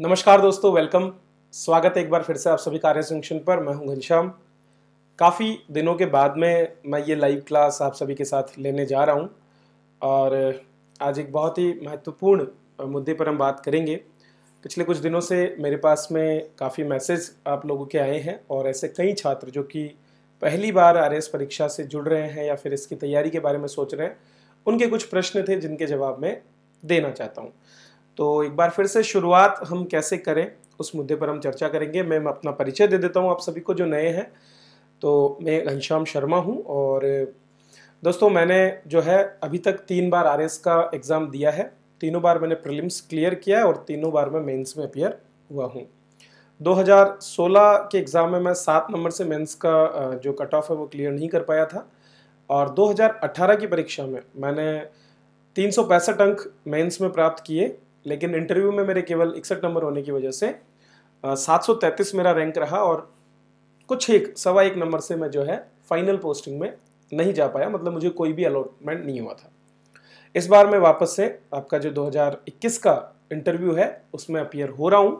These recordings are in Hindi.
नमस्कार दोस्तों वेलकम स्वागत है एक बार फिर से आप सभी कार्य संक्षण पर मैं हूं घनश्याम काफ़ी दिनों के बाद में मैं ये लाइव क्लास आप सभी के साथ लेने जा रहा हूं और आज एक बहुत ही महत्वपूर्ण मुद्दे पर हम बात करेंगे पिछले कुछ दिनों से मेरे पास में काफ़ी मैसेज आप लोगों के आए हैं और ऐसे कई छात्र जो कि पहली बार आर परीक्षा से जुड़ रहे हैं या फिर इसकी तैयारी के बारे में सोच रहे हैं उनके कुछ प्रश्न थे जिनके जवाब मैं देना चाहता हूँ तो एक बार फिर से शुरुआत हम कैसे करें उस मुद्दे पर हम चर्चा करेंगे मैं अपना परिचय दे देता हूँ आप सभी को जो नए हैं तो मैं घनश्याम शर्मा हूँ और दोस्तों मैंने जो है अभी तक तीन बार आर का एग्ज़ाम दिया है तीनों बार मैंने प्रिलिम्स क्लियर किया है और तीनों बार मैं मेंस में अपियर हुआ हूँ 2016 के एग्ज़ाम में मैं सात नंबर से मेंस का जो कट ऑफ है वो क्लियर नहीं कर पाया था और 2018 की परीक्षा में मैंने तीन अंक मेंस में प्राप्त किए लेकिन इंटरव्यू में मेरे केवल इकसठ नंबर होने की वजह से सात सौ तैंतीस मेरा रैंक रहा और कुछ एक सवा एक नंबर से मैं जो है फाइनल पोस्टिंग में नहीं जा पाया मतलब मुझे कोई भी अलॉटमेंट नहीं हुआ था इस बार मैं वापस से आपका जो 2021 का इंटरव्यू है उसमें अपियर हो रहा हूँ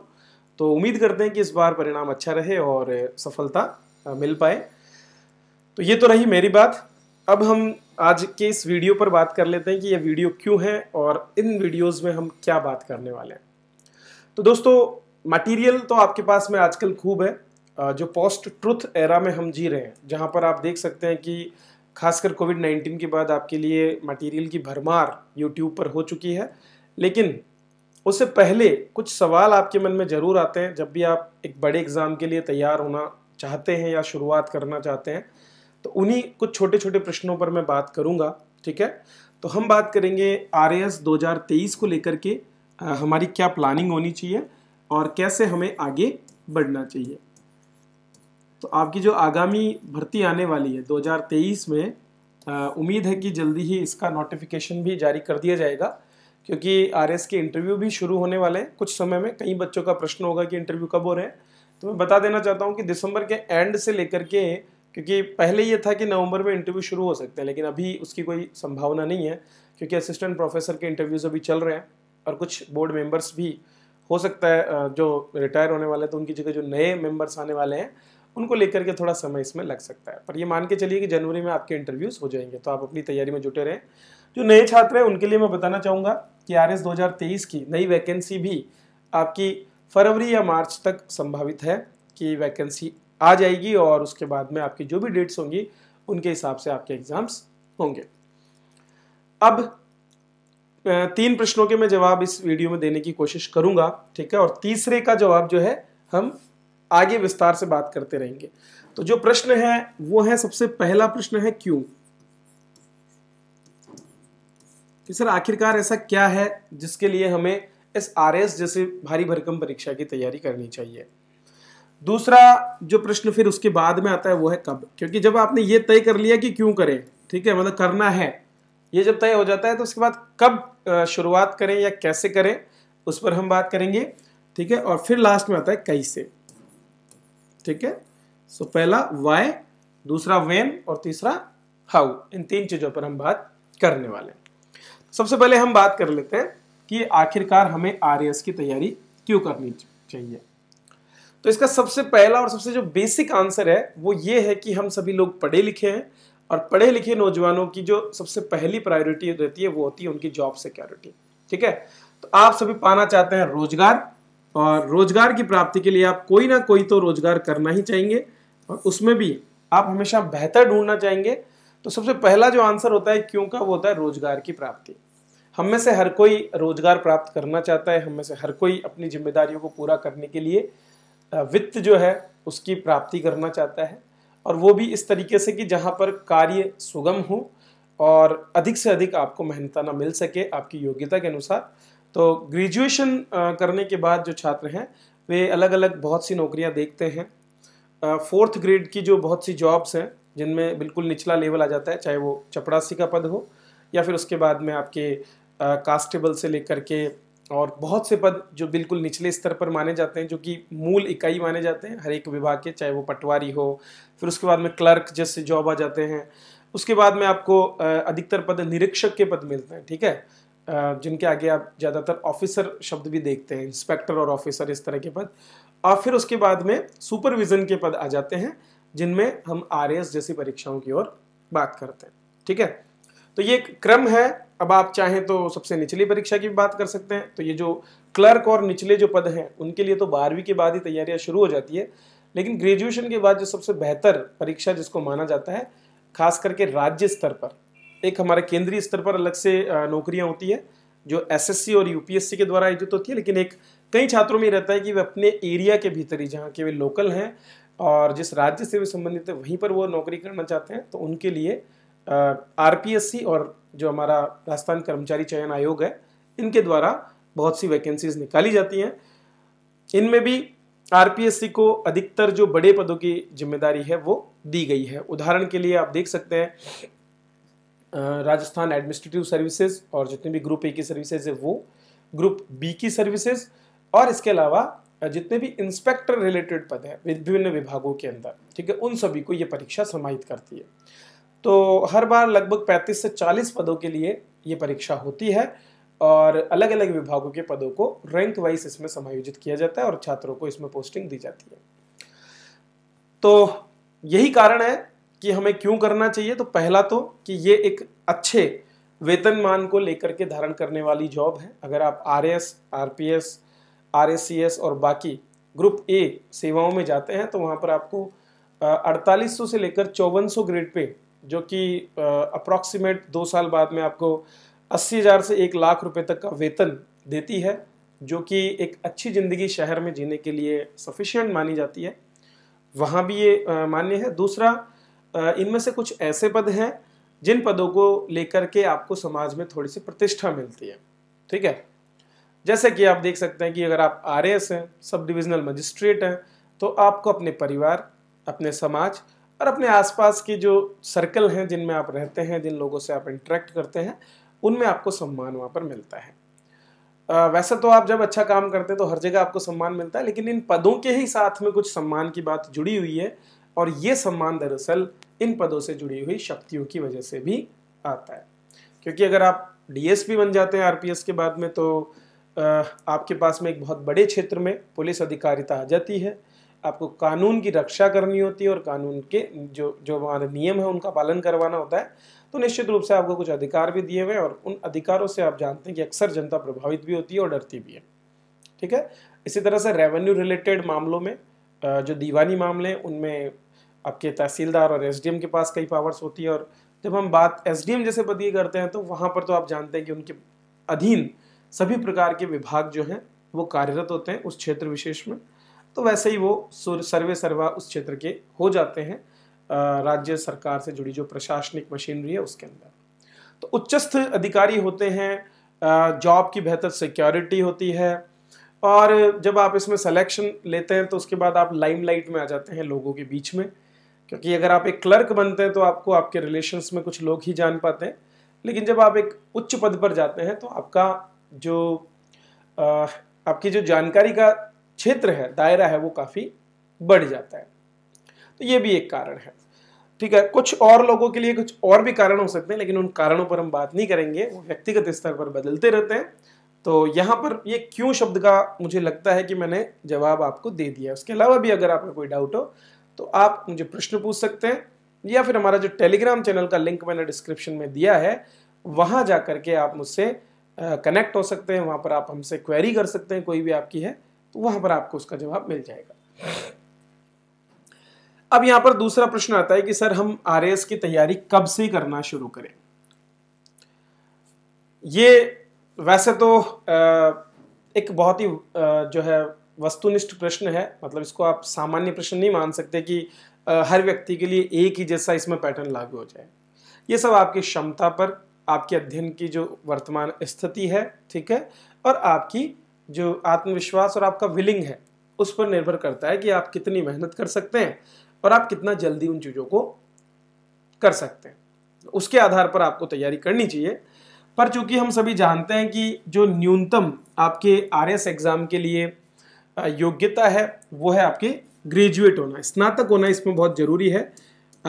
तो उम्मीद करते हैं कि इस बार परिणाम अच्छा रहे और सफलता मिल पाए तो ये तो रही मेरी बात अब हम आज के इस वीडियो पर बात कर लेते हैं कि ये वीडियो क्यों है और इन वीडियोस में हम क्या बात करने वाले हैं तो दोस्तों मटेरियल तो आपके पास में आजकल खूब है जो पोस्ट ट्रुथ एरा में हम जी रहे हैं जहाँ पर आप देख सकते हैं कि खासकर कोविड नाइन्टीन के बाद आपके लिए मटीरियल की भरमार यूट्यूब पर हो चुकी है लेकिन उससे पहले कुछ सवाल आपके मन में ज़रूर आते हैं जब भी आप एक बड़े एग्ज़ाम के लिए तैयार होना चाहते हैं या शुरुआत करना चाहते हैं तो उन्हीं कुछ छोटे छोटे प्रश्नों पर मैं बात करूंगा ठीक है तो हम बात करेंगे आर एस दो हजार तेईस को लेकर के हमारी क्या प्लानिंग होनी चाहिए और कैसे हमें आगे बढ़ना चाहिए तो आपकी जो आगामी भर्ती आने वाली है 2023 में उम्मीद है कि जल्दी ही इसका नोटिफिकेशन भी जारी कर दिया जाएगा क्योंकि आर के इंटरव्यू भी शुरू होने वाले हैं कुछ समय में कई बच्चों का प्रश्न होगा कि इंटरव्यू कब हो रहे हैं तो मैं बता देना चाहता हूँ कि दिसंबर के एंड से लेकर के क्योंकि पहले ये था कि नवंबर में इंटरव्यू शुरू हो सकते हैं लेकिन अभी उसकी कोई संभावना नहीं है क्योंकि असिस्टेंट प्रोफेसर के इंटरव्यूज़ अभी चल रहे हैं और कुछ बोर्ड मेंबर्स भी हो सकता है जो रिटायर होने वाले हैं तो उनकी जगह जो नए मेंबर्स आने वाले हैं उनको लेकर के थोड़ा समय इसमें लग सकता है पर ये मान के चलिए कि जनवरी में आपके इंटरव्यूज़ हो जाएंगे तो आप अपनी तैयारी में जुटे रहें जो नए छात्र हैं उनके लिए मैं बताना चाहूँगा कि आर एस की नई वैकेंसी भी आपकी फरवरी या मार्च तक संभावित है कि वैकेंसी आ जाएगी और उसके बाद में आपकी जो भी डेट्स होंगी उनके हिसाब से आपके एग्ज़ाम्स होंगे अब तीन प्रश्नों के मैं जवाब इस वीडियो में देने की कोशिश करूंगा ठीक है और तीसरे का जवाब जो है हम आगे विस्तार से बात करते रहेंगे तो जो प्रश्न है वो है सबसे पहला प्रश्न है क्यों कि सर आखिरकार ऐसा क्या है जिसके लिए हमें एस आर एस जैसे भारी भरकम परीक्षा की तैयारी करनी चाहिए दूसरा जो प्रश्न फिर उसके बाद में आता है वो है कब क्योंकि जब आपने ये तय कर लिया कि क्यों करें ठीक है मतलब करना है ये जब तय हो जाता है तो उसके बाद कब शुरुआत करें या कैसे करें उस पर हम बात करेंगे ठीक है और फिर लास्ट में आता है कैसे ठीक है सो पहला वाई दूसरा वेन और तीसरा हाउ इन तीन चीज़ों पर हम बात करने वाले सबसे पहले हम बात कर लेते हैं कि आखिरकार हमें आर की तैयारी क्यों करनी चाहिए तो इसका सबसे पहला और सबसे जो बेसिक आंसर है वो ये है कि हम सभी लोग पढ़े लिखे हैं और पढ़े लिखे नौजवानों की जो सबसे पहली प्रायोरिटी रहती है वो होती है उनकी जॉब सिक्योरिटी ठीक है तो आप सभी पाना चाहते हैं रोजगार और रोजगार की प्राप्ति के लिए आप कोई ना कोई तो रोजगार करना ही चाहेंगे और उसमें भी आप हमेशा बेहतर ढूंढना चाहेंगे तो सबसे पहला जो आंसर होता है क्यों का वो होता है रोजगार की प्राप्ति हम में से हर कोई रोजगार प्राप्त करना चाहता है हम में से हर कोई अपनी जिम्मेदारियों को पूरा करने के लिए वित्त जो है उसकी प्राप्ति करना चाहता है और वो भी इस तरीके से कि जहाँ पर कार्य सुगम हो और अधिक से अधिक आपको मेहनताना मिल सके आपकी योग्यता के अनुसार तो ग्रेजुएशन करने के बाद जो छात्र हैं वे अलग अलग बहुत सी नौकरियाँ देखते हैं फोर्थ ग्रेड की जो बहुत सी जॉब्स हैं जिनमें बिल्कुल निचला लेवल आ जाता है चाहे वो चपड़ासी का पद हो या फिर उसके बाद में आपके कास्टेबल से लेकर के और बहुत से पद जो बिल्कुल निचले स्तर पर माने जाते हैं जो कि मूल इकाई माने जाते हैं हर एक विभाग के चाहे वो पटवारी हो फिर उसके बाद में क्लर्क जैसे जॉब आ जाते हैं उसके बाद में आपको अधिकतर पद निरीक्षक के पद मिलते हैं ठीक है जिनके आगे आप ज़्यादातर ऑफिसर शब्द भी देखते हैं इंस्पेक्टर और ऑफिसर इस तरह के पद और फिर उसके बाद में सुपरविज़न के पद आ जाते हैं जिनमें हम आर जैसी परीक्षाओं की ओर बात करते हैं ठीक है तो ये एक क्रम है अब आप चाहें तो सबसे निचली परीक्षा की भी बात कर सकते हैं तो ये जो क्लर्क और निचले जो पद हैं उनके लिए तो बारहवीं के बाद ही तैयारियां शुरू हो जाती है लेकिन ग्रेजुएशन के बाद जो सबसे बेहतर परीक्षा जिसको माना जाता है खास करके राज्य स्तर पर एक हमारे केंद्रीय स्तर पर अलग से नौकरियां होती है जो एसएससी और यूपीएससी के द्वारा आयोजित होती है लेकिन एक कई छात्रों में रहता है कि वे अपने एरिया के भीतर ही जहाँ के वे लोकल हैं और जिस राज्य से वे संबंधित है वहीं पर वो नौकरी करना चाहते हैं तो उनके लिए आरपीएससी और जो हमारा राजस्थान कर्मचारी चयन आयोग है इनके द्वारा बहुत सी वैकेंसीज निकाली जाती हैं इनमें भी आरपीएससी को अधिकतर जो बड़े पदों की जिम्मेदारी है वो दी गई है उदाहरण के लिए आप देख सकते हैं राजस्थान एडमिनिस्ट्रेटिव सर्विसेज और जितने भी ग्रुप ए की सर्विसेज है वो ग्रुप बी की सर्विसेज और इसके अलावा जितने भी इंस्पेक्टर रिलेटेड पद हैं विभिन्न विभागों के अंदर ठीक है उन सभी को ये परीक्षा समाहित करती है तो हर बार लगभग 35 से 40 पदों के लिए ये परीक्षा होती है और अलग अलग विभागों के पदों को रैंक वाइज इसमें समायोजित किया जाता है और छात्रों को इसमें पोस्टिंग दी जाती है तो यही कारण है कि हमें क्यों करना चाहिए तो पहला तो कि ये एक अच्छे वेतनमान को लेकर के धारण करने वाली जॉब है अगर आप R S R P S R S C S और बाकी ग्रुप ए सेवाओं में जाते हैं तो वहाँ पर आपको अड़तालीस सौ से लेकर चौवन सौ ग्रेड पे जो कि अप्रॉक्सीमेट दो साल बाद में आपको अस्सी हज़ार से एक लाख रुपए तक का वेतन देती है जो कि एक अच्छी ज़िंदगी शहर में जीने के लिए सफिशिएंट मानी जाती है वहाँ भी ये मान्य है दूसरा इनमें से कुछ ऐसे पद हैं जिन पदों को लेकर के आपको समाज में थोड़ी सी प्रतिष्ठा मिलती है ठीक है जैसे कि आप देख सकते हैं कि अगर आप आर हैं सब डिविजनल मजिस्ट्रेट हैं तो आपको अपने परिवार अपने समाज और अपने आसपास की जो सर्कल हैं जिनमें आप रहते हैं जिन लोगों से आप इंटरेक्ट करते हैं उनमें आपको सम्मान वहाँ पर मिलता है आ, वैसे तो आप जब अच्छा काम करते हैं तो हर जगह आपको सम्मान मिलता है लेकिन इन पदों के ही साथ में कुछ सम्मान की बात जुड़ी हुई है और ये सम्मान दरअसल इन पदों से जुड़ी हुई शक्तियों की वजह से भी आता है क्योंकि अगर आप डीएसपी बन जाते हैं आरपीएस के बाद में तो आपके पास में एक बहुत बड़े क्षेत्र में पुलिस अधिकारिता आ जाती है आपको कानून की रक्षा करनी होती है और कानून के जो जो हमारे नियम है उनका पालन करवाना होता है तो निश्चित रूप से आपको कुछ अधिकार भी दिए हुए हैं और उन अधिकारों से आप जानते हैं कि अक्सर जनता प्रभावित भी होती है और डरती भी है ठीक है इसी तरह से रेवेन्यू रिलेटेड मामलों में जो दीवानी मामले उनमें आपके तहसीलदार और एस के पास कई पावर्स होती है और जब हम बात एस जैसे पद की करते हैं तो वहाँ पर तो आप जानते हैं कि उनके अधीन सभी प्रकार के विभाग जो हैं वो कार्यरत होते हैं उस क्षेत्र विशेष में तो वैसे ही वो सर्वे सर्वा उस क्षेत्र के हो जाते हैं राज्य सरकार से जुड़ी जो प्रशासनिक मशीनरी है उसके अंदर तो उच्चस्थ अधिकारी होते हैं जॉब की बेहतर सिक्योरिटी होती है और जब आप इसमें सिलेक्शन लेते हैं तो उसके बाद आप लाइमलाइट में आ जाते हैं लोगों के बीच में क्योंकि अगर आप एक क्लर्क बनते हैं तो आपको आपके रिलेशन में कुछ लोग ही जान पाते हैं लेकिन जब आप एक उच्च पद पर जाते हैं तो आपका जो आ, आपकी जो जानकारी का क्षेत्र है दायरा है वो काफ़ी बढ़ जाता है तो ये भी एक कारण है ठीक है कुछ और लोगों के लिए कुछ और भी कारण हो सकते हैं लेकिन उन कारणों पर हम बात नहीं करेंगे वो व्यक्तिगत स्तर पर बदलते रहते हैं तो यहाँ पर ये क्यों शब्द का मुझे लगता है कि मैंने जवाब आपको दे दिया उसके अलावा भी अगर आपका कोई डाउट हो तो आप मुझे प्रश्न पूछ सकते हैं या फिर हमारा जो टेलीग्राम चैनल का लिंक मैंने डिस्क्रिप्शन में दिया है वहाँ जा करके आप मुझसे कनेक्ट हो सकते हैं वहाँ पर आप हमसे क्वेरी कर सकते हैं कोई भी आपकी है तो वहां पर आपको उसका जवाब मिल जाएगा अब यहां पर दूसरा प्रश्न आता है कि सर हम आर की तैयारी कब से करना शुरू करें ये वैसे तो एक बहुत ही जो है वस्तुनिष्ठ प्रश्न है मतलब इसको आप सामान्य प्रश्न नहीं मान सकते कि हर व्यक्ति के लिए एक ही जैसा इसमें पैटर्न लागू हो जाए ये सब आपकी क्षमता पर आपके अध्ययन की जो वर्तमान स्थिति है ठीक है और आपकी जो आत्मविश्वास और आपका विलिंग है उस पर निर्भर करता है कि आप कितनी मेहनत कर सकते हैं और आप कितना जल्दी उन चीज़ों को कर सकते हैं उसके आधार पर आपको तैयारी करनी चाहिए पर चूंकि हम सभी जानते हैं कि जो न्यूनतम आपके आर एग्ज़ाम के लिए योग्यता है वो है आपके ग्रेजुएट होना स्नातक होना इसमें बहुत ज़रूरी है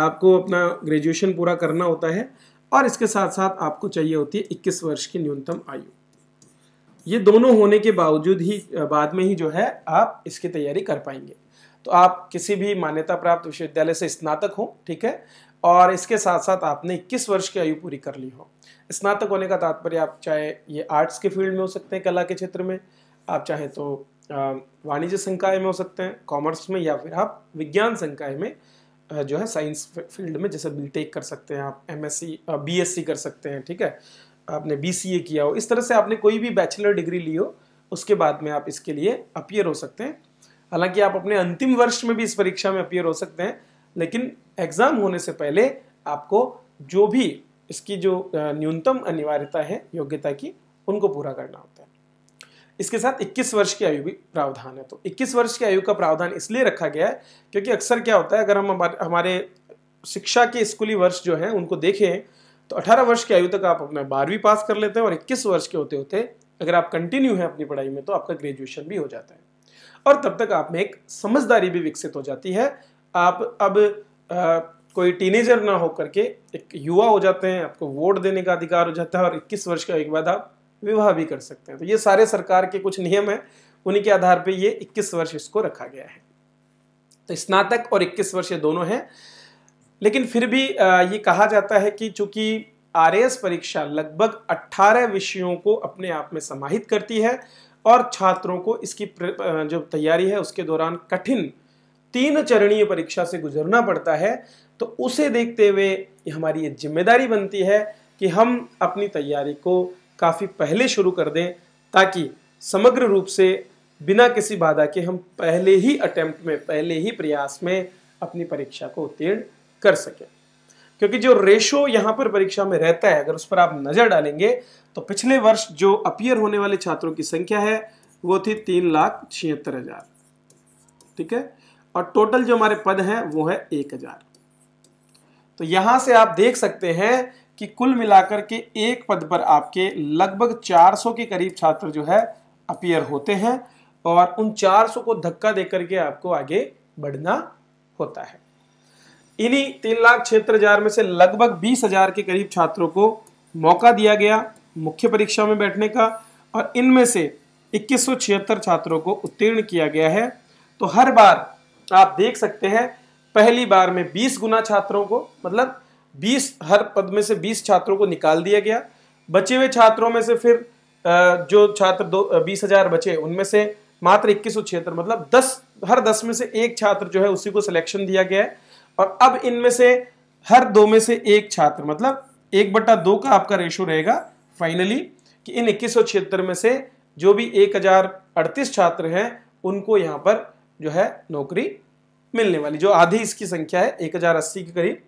आपको अपना ग्रेजुएशन पूरा करना होता है और इसके साथ साथ आपको चाहिए होती है 21 वर्ष की न्यूनतम आयु ये दोनों होने के बावजूद ही बाद में ही जो है आप इसकी तैयारी कर पाएंगे तो आप किसी भी मान्यता प्राप्त विश्वविद्यालय से स्नातक हो ठीक है और इसके साथ साथ आपने इक्कीस वर्ष की आयु पूरी कर ली हो स्नातक होने का तात्पर्य आप चाहे ये आर्ट्स के फील्ड में हो सकते हैं कला के क्षेत्र में आप चाहे तो वाणिज्य संकाय में हो सकते हैं कॉमर्स में या फिर आप विज्ञान संकाय में जो है साइंस फील्ड में जैसे बीटेक कर सकते हैं आप एम एस कर सकते हैं ठीक है आपने बी किया हो इस तरह से आपने कोई भी बैचलर डिग्री ली हो उसके बाद में आप इसके लिए अपियर हो सकते हैं हालांकि आप अपने अंतिम वर्ष में भी इस परीक्षा में अपियर हो सकते हैं लेकिन एग्ज़ाम होने से पहले आपको जो भी इसकी जो न्यूनतम अनिवार्यता है योग्यता की उनको पूरा करना होता है इसके साथ 21 वर्ष की आयु भी प्रावधान है तो 21 वर्ष की आयु का प्रावधान इसलिए रखा गया है क्योंकि अक्सर क्या होता है अगर हम हमारे शिक्षा के स्कूली वर्ष जो हैं उनको देखें तो 18 वर्ष की आयु तक आप अपना बारहवीं पास कर लेते हैं और 21 वर्ष के होते होते अगर आप कंटिन्यू हैं अपनी पढ़ाई में तो आपका ग्रेजुएशन भी हो जाता है और तब तक आप में एक समझदारी भी विकसित हो जाती है आप अब आ, कोई टीनेजर ना हो करके एक युवा हो जाते हैं आपको वोट देने का अधिकार हो जाता है और 21 वर्ष का एक बाद आप विवाह भी कर सकते हैं तो ये सारे सरकार के कुछ नियम हैं उन्हीं के आधार पर ये 21 वर्ष इसको रखा गया है तो स्नातक और 21 वर्ष ये दोनों हैं लेकिन फिर भी ये कहा जाता है कि चूंकि आर परीक्षा लगभग 18 विषयों को अपने आप में समाहित करती है और छात्रों को इसकी जो तैयारी है उसके दौरान कठिन तीन चरणीय परीक्षा से गुजरना पड़ता है तो उसे देखते हुए हमारी ये जिम्मेदारी बनती है कि हम अपनी तैयारी को काफ़ी पहले शुरू कर दें ताकि समग्र रूप से बिना किसी बाधा के हम पहले ही अटैम्प्ट में पहले ही प्रयास में अपनी परीक्षा को उत्तीर्ण कर सके क्योंकि जो रेशो यहां पर परीक्षा में रहता है अगर उस पर आप नज़र डालेंगे तो पिछले वर्ष जो अपियर होने वाले छात्रों की संख्या है वो थी तीन लाख छिहत्तर हजार ठीक है और टोटल जो हमारे पद हैं वो है एक हजार तो यहां से आप देख सकते हैं कि कुल मिलाकर के एक पद पर आपके लगभग 400 के करीब छात्र जो है अपियर होते हैं और उन 400 को धक्का देकर के आपको आगे बढ़ना होता है इन्हीं तीन लाख छिहत्तर हजार में से लगभग बीस हजार के करीब छात्रों को मौका दिया गया मुख्य परीक्षा में बैठने का और इनमें से इक्कीस सौ छिहत्तर छात्रों को उत्तीर्ण किया गया है तो हर बार आप देख सकते हैं पहली बार में बीस गुना छात्रों को मतलब बीस हर पद में से बीस छात्रों को निकाल दिया गया बचे हुए छात्रों में से फिर जो छात्र दो बीस हजार बचे उनमें से मात्र इक्कीस सौ छिहत्तर मतलब दस हर दस में से एक छात्र जो है उसी को सिलेक्शन दिया गया है और अब इनमें से हर दो में से एक छात्र मतलब एक बट्टा दो का आपका रेशो रहेगा फाइनली कि इन इक्कीस में से जो भी एक छात्र हैं उनको यहाँ पर जो है नौकरी मिलने वाली जो आधी इसकी संख्या है एक हजार अस्सी के करीब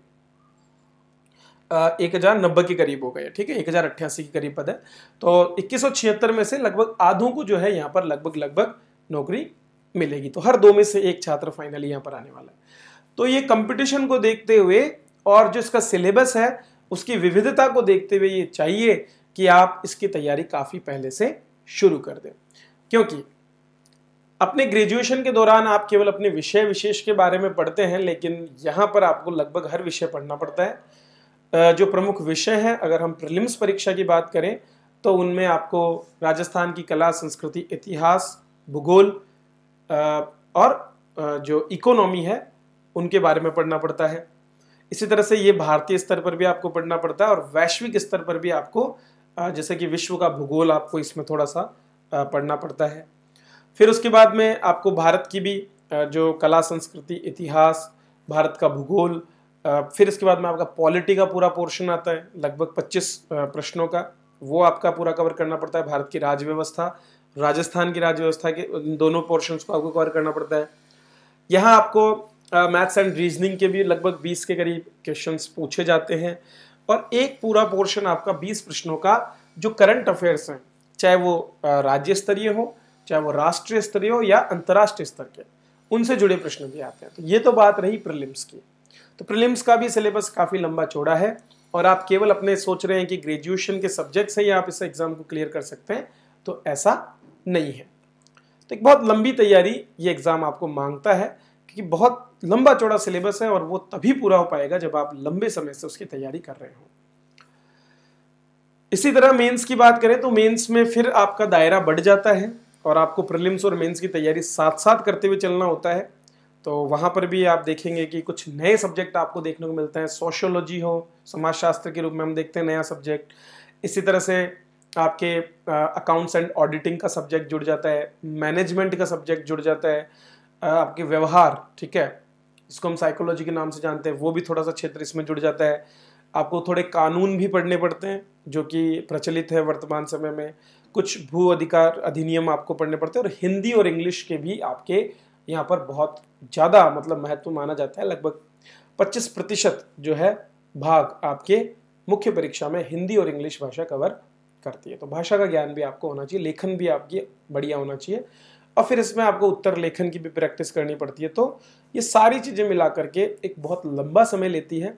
एक हजार नब्बे के करीब हो गए ठीक है एक हजार अट्ठासी के करीब पद है तो इक्कीस में से लगभग आधों को जो है यहाँ पर लगभग लगभग नौकरी मिलेगी तो हर दो में से एक छात्र फाइनली यहाँ पर आने वाला है तो ये कंपटीशन को देखते हुए और जो इसका सिलेबस है उसकी विविधता को देखते हुए ये चाहिए कि आप इसकी तैयारी काफ़ी पहले से शुरू कर दें क्योंकि अपने ग्रेजुएशन के दौरान आप केवल अपने विषय विशेष के बारे में पढ़ते हैं लेकिन यहाँ पर आपको लगभग हर विषय पढ़ना पड़ता है जो प्रमुख विषय हैं अगर हम प्रिलिम्स परीक्षा की बात करें तो उनमें आपको राजस्थान की कला संस्कृति इतिहास भूगोल और जो इकोनॉमी है उनके बारे में पढ़ना पड़ता है इसी तरह से ये भारतीय स्तर पर भी आपको पढ़ना पड़ता है और वैश्विक स्तर पर भी आपको जैसे कि विश्व का भूगोल आपको इसमें थोड़ा सा पढ़ना पड़ता है फिर उसके बाद में आपको भारत की भी जो कला संस्कृति इतिहास भारत का भूगोल फिर इसके बाद में आपका पॉलिटी का पूरा पोर्शन आता है लगभग 25 प्रश्नों का वो आपका पूरा कवर करना पड़ता है भारत की राज्य व्यवस्था राजस्थान की राज्य व्यवस्था के दोनों पोर्शन को आपको कवर करना पड़ता है यहाँ आपको मैथ्स एंड रीजनिंग के भी लगभग 20 के करीब क्वेश्चंस पूछे जाते हैं और एक पूरा पोर्शन आपका 20 प्रश्नों का जो करंट अफेयर्स हैं चाहे वो राज्य स्तरीय हो चाहे वो राष्ट्रीय स्तरीय हो या अंतर्राष्ट्रीय स्तर के उनसे जुड़े प्रश्न भी आते हैं तो ये तो बात रही प्रिलिम्स की तो प्रिलिम्स का भी सिलेबस काफ़ी लंबा चौड़ा है और आप केवल अपने सोच रहे हैं कि ग्रेजुएशन के सब्जेक्ट से ही आप इस एग्ज़ाम को क्लियर कर सकते हैं तो ऐसा नहीं है तो एक बहुत लंबी तैयारी ये एग्ज़ाम आपको मांगता है क्योंकि बहुत लंबा चौड़ा सिलेबस है और वो तभी पूरा हो पाएगा जब आप लंबे समय से उसकी तैयारी कर रहे हो इसी तरह मेंस की बात करें तो मेंस में फिर आपका दायरा बढ़ जाता है और आपको प्रिलिम्स और मेंस की तैयारी साथ साथ करते हुए चलना होता है तो वहां पर भी आप देखेंगे कि कुछ नए सब्जेक्ट आपको देखने को मिलते हैं सोशोलॉजी हो समाजशास्त्र के रूप में हम देखते हैं नया सब्जेक्ट इसी तरह से आपके अकाउंट्स एंड ऑडिटिंग का सब्जेक्ट जुड़ जाता है मैनेजमेंट का सब्जेक्ट जुड़ जाता है आपके व्यवहार ठीक है इसको हम साइकोलॉजी के नाम से जानते हैं वो भी थोड़ा सा क्षेत्र इसमें जुड़ जाता है आपको थोड़े कानून भी पढ़ने पड़ते हैं जो कि प्रचलित है वर्तमान समय में कुछ भू अधिकार अधिनियम आपको पढ़ने पड़ते हैं और हिंदी और इंग्लिश के भी आपके यहाँ पर बहुत ज़्यादा मतलब महत्व माना जाता है लगभग 25 प्रतिशत जो है भाग आपके मुख्य परीक्षा में हिंदी और इंग्लिश भाषा कवर करती है तो भाषा का ज्ञान भी आपको होना चाहिए लेखन भी आपकी बढ़िया होना चाहिए और फिर इसमें आपको उत्तर लेखन की भी प्रैक्टिस करनी पड़ती है तो ये सारी चीज़ें मिला करके एक बहुत लंबा समय लेती है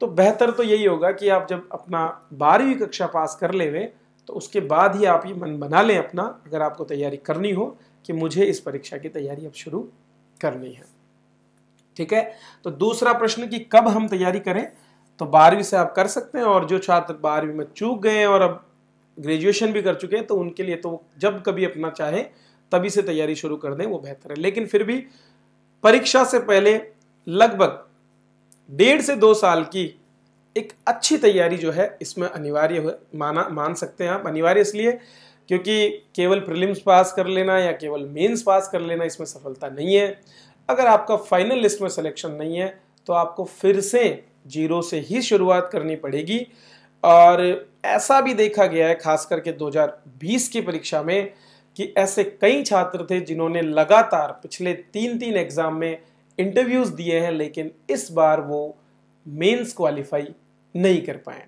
तो बेहतर तो यही होगा कि आप जब अपना बारहवीं कक्षा पास कर लेवें तो उसके बाद ही आप ये मन बना लें अपना अगर आपको तैयारी करनी हो कि मुझे इस परीक्षा की तैयारी अब शुरू करनी है ठीक है तो दूसरा प्रश्न कि कब हम तैयारी करें तो बारहवीं से आप कर सकते हैं और जो छात्र बारहवीं में चूक गए और अब ग्रेजुएशन भी कर चुके हैं तो उनके लिए तो जब कभी अपना चाहे तभी से तैयारी शुरू कर दें वो बेहतर है लेकिन फिर भी परीक्षा से पहले लगभग डेढ़ से दो साल की एक अच्छी तैयारी जो है इसमें अनिवार्य माना मान सकते हैं आप अनिवार्य इसलिए क्योंकि केवल प्रीलिम्स पास कर लेना या केवल मेंस पास कर लेना इसमें सफलता नहीं है अगर आपका फाइनल लिस्ट में सिलेक्शन नहीं है तो आपको फिर से जीरो से ही शुरुआत करनी पड़ेगी और ऐसा भी देखा गया है खास करके 2020 की परीक्षा में कि ऐसे कई छात्र थे जिन्होंने लगातार पिछले तीन तीन एग्ज़ाम में इंटरव्यूज़ दिए हैं लेकिन इस बार वो मेंस क्वालिफाई नहीं कर पाए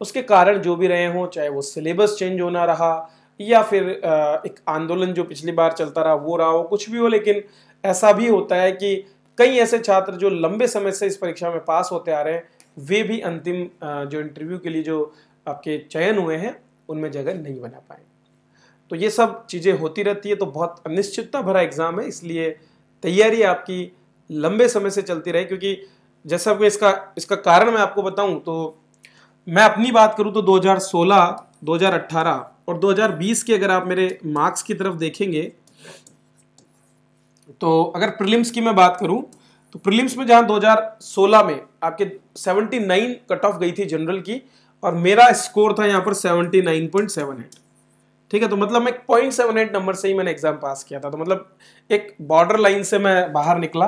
उसके कारण जो भी रहे हों चाहे वो सिलेबस चेंज होना रहा या फिर एक आंदोलन जो पिछली बार चलता रहा वो रहा हो कुछ भी हो लेकिन ऐसा भी होता है कि कई ऐसे छात्र जो लंबे समय से इस परीक्षा में पास होते आ रहे हैं वे भी अंतिम जो इंटरव्यू के लिए जो आपके चयन हुए हैं उनमें जगह नहीं बना पाए तो ये सब चीज़ें होती रहती है तो बहुत अनिश्चितता भरा एग्ज़ाम है इसलिए तैयारी आपकी लंबे समय से चलती रहे क्योंकि जैसा मैं इसका इसका कारण मैं आपको बताऊं तो मैं अपनी बात करूं तो 2016, 2018 और 2020 के अगर आप मेरे मार्क्स की तरफ देखेंगे तो अगर प्रीलिम्स की मैं बात करूं तो प्रीलिम्स में जहां 2016 में आपके 79 कट ऑफ गई थी जनरल की और मेरा स्कोर था यहां पर 79.78 ठीक है तो मतलब मैं पॉइंट सेवन एट नंबर से ही मैंने एग्ज़ाम पास किया था तो मतलब एक बॉर्डर लाइन से मैं बाहर निकला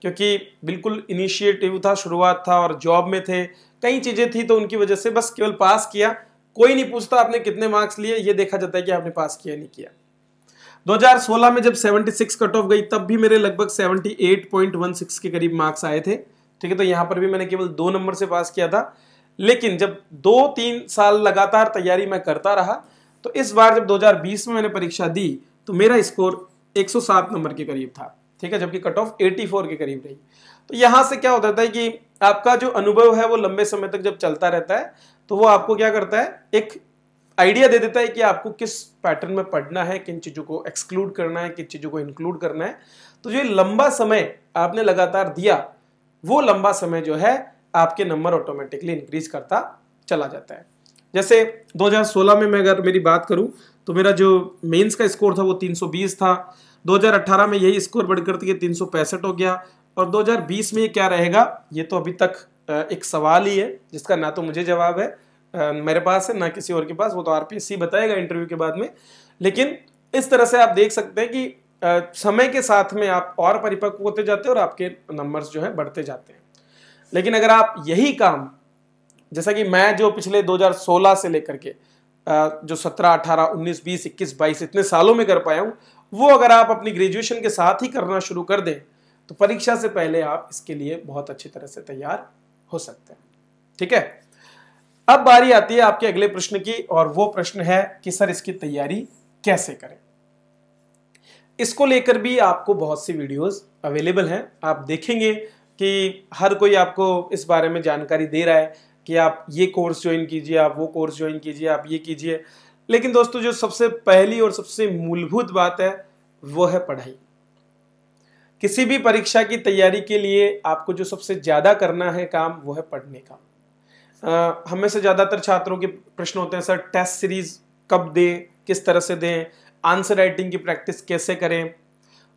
क्योंकि बिल्कुल इनिशिएटिव था शुरुआत था और जॉब में थे कई चीज़ें थी तो उनकी वजह से बस केवल पास किया कोई नहीं पूछता आपने कितने मार्क्स लिए ये देखा जाता है कि आपने पास किया नहीं किया 2016 में जब 76 कट ऑफ गई तब भी मेरे लगभग 78.16 के करीब मार्क्स आए थे ठीक है तो यहाँ पर भी मैंने केवल दो नंबर से पास किया था लेकिन जब दो तीन साल लगातार तैयारी मैं करता रहा तो इस बार जब 2020 में मैंने परीक्षा दी तो मेरा स्कोर 107 नंबर के करीब था ठीक है जबकि कट ऑफ 84 के करीब रही तो यहाँ से क्या होता था कि आपका जो अनुभव है वो लंबे समय तक जब चलता रहता है तो वो आपको क्या करता है एक आइडिया दे देता है कि आपको किस पैटर्न में पढ़ना है किन चीज़ों को एक्सक्लूड करना है किन चीज़ों को इंक्लूड करना है तो जो लंबा समय आपने लगातार दिया वो लंबा समय जो है आपके नंबर ऑटोमेटिकली इंक्रीज करता चला जाता है जैसे 2016 में मैं अगर मेरी बात करूं तो मेरा जो मेंस का स्कोर था वो 320 था 2018 में यही स्कोर बढ़कर के तीन हो गया और 2020 में ये क्या रहेगा ये तो अभी तक एक सवाल ही है जिसका ना तो मुझे जवाब है मेरे पास है ना किसी और के पास वो तो आर बताएगा इंटरव्यू के बाद में लेकिन इस तरह से आप देख सकते हैं कि समय के साथ में आप और परिपक्व होते जाते हैं और आपके नंबर्स जो है बढ़ते जाते हैं लेकिन अगर आप यही काम जैसा कि मैं जो पिछले 2016 से लेकर के जो 17, 18, 19, 20, 21, 22 इतने सालों में कर पाया हूँ वो अगर आप अपनी ग्रेजुएशन के साथ ही करना शुरू कर दें तो परीक्षा से पहले आप इसके लिए बहुत अच्छी तरह से तैयार हो सकते हैं ठीक है अब बारी आती है आपके अगले प्रश्न की और वो प्रश्न है कि सर इसकी तैयारी कैसे करें इसको लेकर भी आपको बहुत सी वीडियोस अवेलेबल हैं आप देखेंगे कि हर कोई आपको इस बारे में जानकारी दे रहा है कि आप ये कोर्स ज्वाइन कीजिए आप वो कोर्स ज्वाइन कीजिए आप ये कीजिए लेकिन दोस्तों जो सबसे पहली और सबसे मूलभूत बात है वो है पढ़ाई किसी भी परीक्षा की तैयारी के लिए आपको जो सबसे ज़्यादा करना है काम वो है पढ़ने का हमें से ज़्यादातर छात्रों के प्रश्न होते हैं सर टेस्ट सीरीज़ कब दें किस तरह से दें आंसर राइटिंग की प्रैक्टिस कैसे करें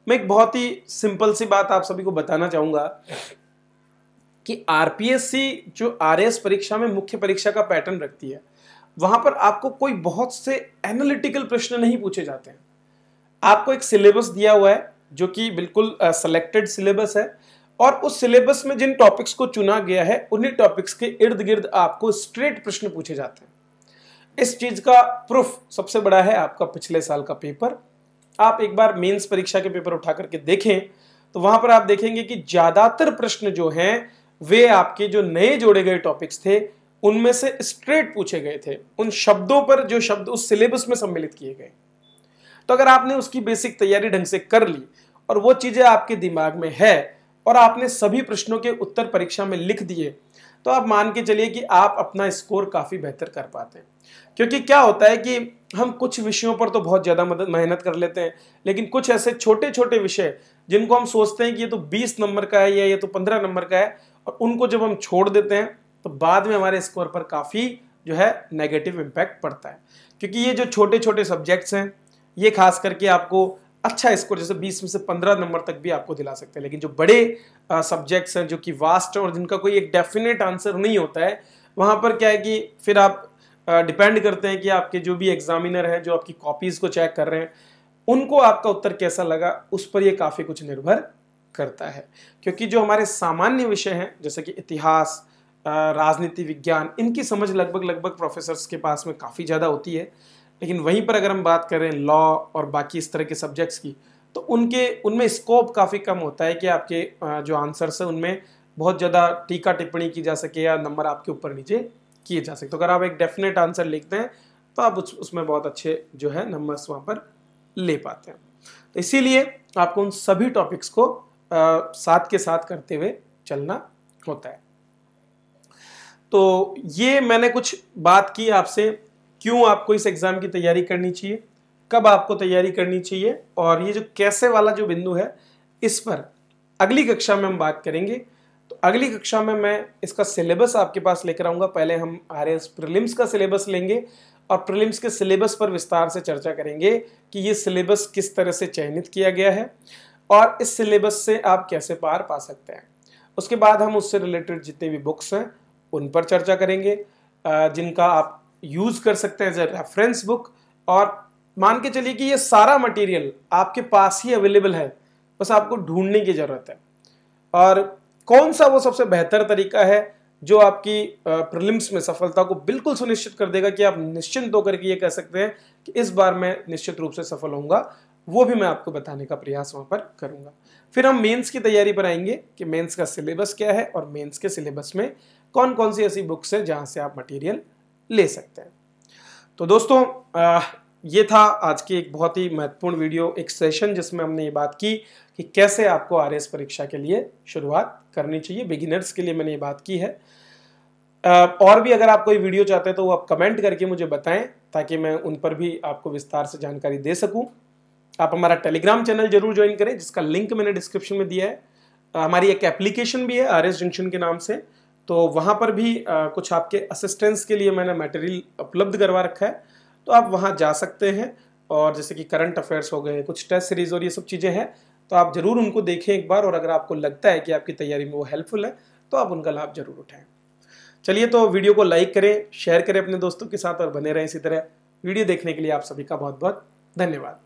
मैं एक बहुत ही सिंपल सी बात आप सभी को बताना चाहूंगा कि आरपीएससी जो आरएस परीक्षा में मुख्य परीक्षा का पैटर्न रखती है वहां पर आपको कोई बहुत से एनालिटिकल प्रश्न नहीं पूछे जाते हैं आपको एक सिलेबस दिया हुआ है जो कि बिल्कुल सेलेक्टेड सिलेबस है और उस सिलेबस में जिन टॉपिक्स को चुना गया है उन्हीं टॉपिक्स के इर्द गिर्द आपको स्ट्रेट प्रश्न पूछे जाते हैं इस चीज का प्रूफ सबसे बड़ा है आपका पिछले साल का पेपर आप एक बार मेंस परीक्षा के पेपर उठा करके देखें तो वहां पर आप देखेंगे कि ज्यादातर प्रश्न जो हैं वे आपके जो नए जोड़े गए टॉपिक्स थे उनमें से स्ट्रेट पूछे गए थे उन शब्दों पर जो शब्द उस सिलेबस में सम्मिलित किए गए तो अगर आपने उसकी बेसिक तैयारी ढंग से कर ली और वो चीज़ें आपके दिमाग में है और आपने सभी प्रश्नों के उत्तर परीक्षा में लिख दिए तो आप मान के चलिए कि आप अपना स्कोर काफ़ी बेहतर कर पाते हैं क्योंकि क्या होता है कि हम कुछ विषयों पर तो बहुत ज़्यादा मदद मेहनत कर लेते हैं लेकिन कुछ ऐसे छोटे छोटे विषय जिनको हम सोचते हैं कि ये तो 20 नंबर का है या ये तो 15 नंबर का है और उनको जब हम छोड़ देते हैं तो बाद में हमारे स्कोर पर काफ़ी जो है नेगेटिव इम्पैक्ट पड़ता है क्योंकि ये जो छोटे छोटे सब्जेक्ट्स हैं ये खास करके आपको अच्छा स्कोर जैसे 20 में से 15 नंबर तक भी आपको दिला सकते हैं लेकिन जो बड़े सब्जेक्ट्स हैं जो कि वास्ट और जिनका कोई एक डेफिनेट आंसर नहीं होता है वहाँ पर क्या है कि फिर आप डिपेंड करते हैं कि आपके जो भी एग्जामिनर हैं जो आपकी कॉपीज़ को चेक कर रहे हैं उनको आपका उत्तर कैसा लगा उस पर ये काफ़ी कुछ निर्भर करता है क्योंकि जो हमारे सामान्य विषय हैं जैसे कि इतिहास राजनीति विज्ञान इनकी समझ लगभग लगभग प्रोफेसर्स के पास में काफ़ी ज़्यादा होती है लेकिन वहीं पर अगर हम बात करें लॉ और बाकी इस तरह के सब्जेक्ट्स की तो उनके उनमें स्कोप काफ़ी कम होता है कि आपके जो आंसर्स हैं उनमें बहुत ज़्यादा टीका टिप्पणी की जा सके या नंबर आपके ऊपर नीचे किए जा सकते तो अगर आप एक डेफिनेट आंसर लिखते हैं तो आप उस, उसमें बहुत अच्छे जो है नंबर्स वहाँ पर ले पाते हैं तो इसीलिए आपको उन सभी टॉपिक्स को साथ के साथ करते हुए चलना होता है तो ये मैंने कुछ बात की आपसे क्यों आपको इस एग्ज़ाम की तैयारी करनी चाहिए कब आपको तैयारी करनी चाहिए और ये जो कैसे वाला जो बिंदु है इस पर अगली कक्षा में हम बात करेंगे तो अगली कक्षा में मैं इसका सिलेबस आपके पास लेकर आऊंगा पहले हम आर एस प्रिलिम्स का सिलेबस लेंगे और प्रिलिम्स के सिलेबस पर विस्तार से चर्चा करेंगे कि ये सिलेबस किस तरह से चयनित किया गया है और इस सिलेबस से आप कैसे पार पा सकते हैं उसके बाद हम उससे रिलेटेड जितने भी बुक्स हैं उन पर चर्चा करेंगे जिनका आप यूज़ कर सकते हैं एज ए रेफरेंस बुक और मान के चलिए कि ये सारा मटेरियल आपके पास ही अवेलेबल है बस आपको ढूंढने की ज़रूरत है और कौन सा वो सबसे बेहतर तरीका है जो आपकी प्रिलिम्स में सफलता को बिल्कुल सुनिश्चित कर देगा कि आप निश्चिंत होकर के ये कह सकते हैं कि इस बार मैं निश्चित रूप से सफल होऊंगा वो भी मैं आपको बताने का प्रयास वहाँ पर करूँगा फिर हम मेंस की तैयारी पर आएंगे कि मेंस का सिलेबस क्या है और मेंस के सिलेबस में कौन कौन सी ऐसी बुक्स हैं जहाँ से आप मटेरियल ले सकते हैं तो दोस्तों आ, ये था आज की एक बहुत ही महत्वपूर्ण वीडियो एक सेशन जिसमें हमने ये बात की कि कैसे आपको आर परीक्षा के लिए शुरुआत करनी चाहिए बिगिनर्स के लिए मैंने ये बात की है और भी अगर आप कोई वीडियो चाहते हैं तो वो आप कमेंट करके मुझे बताएं ताकि मैं उन पर भी आपको विस्तार से जानकारी दे सकूं आप हमारा टेलीग्राम चैनल जरूर ज्वाइन करें जिसका लिंक मैंने डिस्क्रिप्शन में दिया है हमारी एक एप्लीकेशन भी है आर एस जंक्शन के नाम से तो वहाँ पर भी आ, कुछ आपके असिस्टेंस के लिए मैंने मटेरियल उपलब्ध करवा रखा है तो आप वहाँ जा सकते हैं और जैसे कि करंट अफेयर्स हो गए कुछ टेस्ट सीरीज और ये सब चीज़ें हैं तो आप ज़रूर उनको देखें एक बार और अगर आपको लगता है कि आपकी तैयारी में वो हेल्पफुल है तो आप उनका लाभ जरूर उठाएँ चलिए तो वीडियो को लाइक करें शेयर करें अपने दोस्तों के साथ और बने रहें इसी तरह वीडियो देखने के लिए आप सभी का बहुत बहुत धन्यवाद